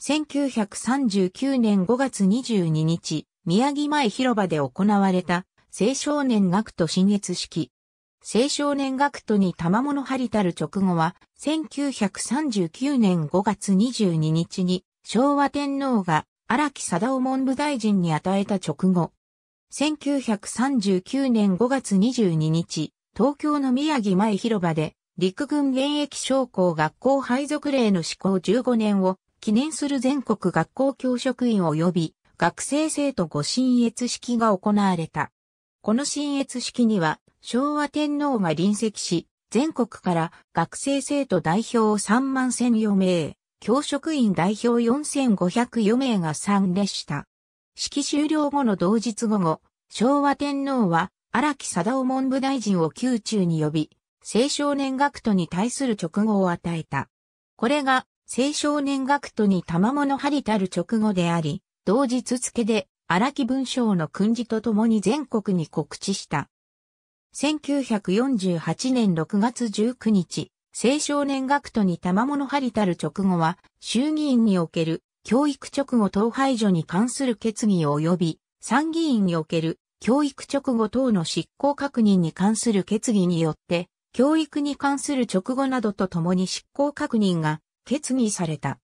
1939年5月22日、宮城前広場で行われた、青少年学徒新月式。青少年学徒に賜物張りたる直後は、1939年5月22日に、昭和天皇が荒木貞夫文部大臣に与えた直後。1939年5月22日、東京の宮城前広場で、陸軍現役将校学校配属令の施行15年を記念する全国学校教職員及び学生生徒ご親越式が行われた。この親越式には昭和天皇が臨席し、全国から学生生徒代表3万1004名、教職員代表4504名が参列した。式終了後の同日午後、昭和天皇は荒木貞夫文部大臣を宮中に呼び、青少年学徒に対する直後を与えた。これが青少年学徒に賜物張たる直後であり、同日付で荒木文章の訓示とともに全国に告知した。1948年6月19日、青少年学徒に賜物張たる直後は、衆議院における教育直後等排除に関する決議及び、参議院における教育直後等の執行確認に関する決議によって、教育に関する直後などとともに執行確認が決議された。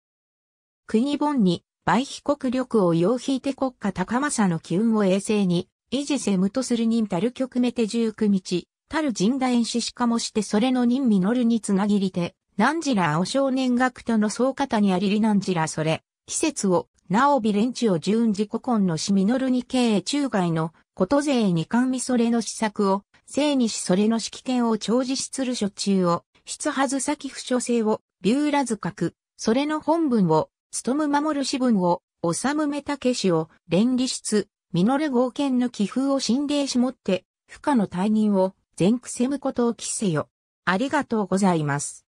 国本に、売被国力を要引いて国家高政の機運を衛星に、維持せむとする任たる局めて十九日、たる人大演ししかもしてそれの任実るにつなぎりて、何時ら青少年学徒の総方にありり何時らそれ、季節を、なおび連中を順次古今のし実るに経営中外の、こと税に官みそれの施策を、正にしそれの指揮権を長持しつる所中を、出発先不詳生を、ビューラ書く。それの本文を、務む守る詩文を、おさむめたけしを、連理室、実る合憲の寄付を心霊しもって、不可の退任を、全くせむことを期せよ。ありがとうございます。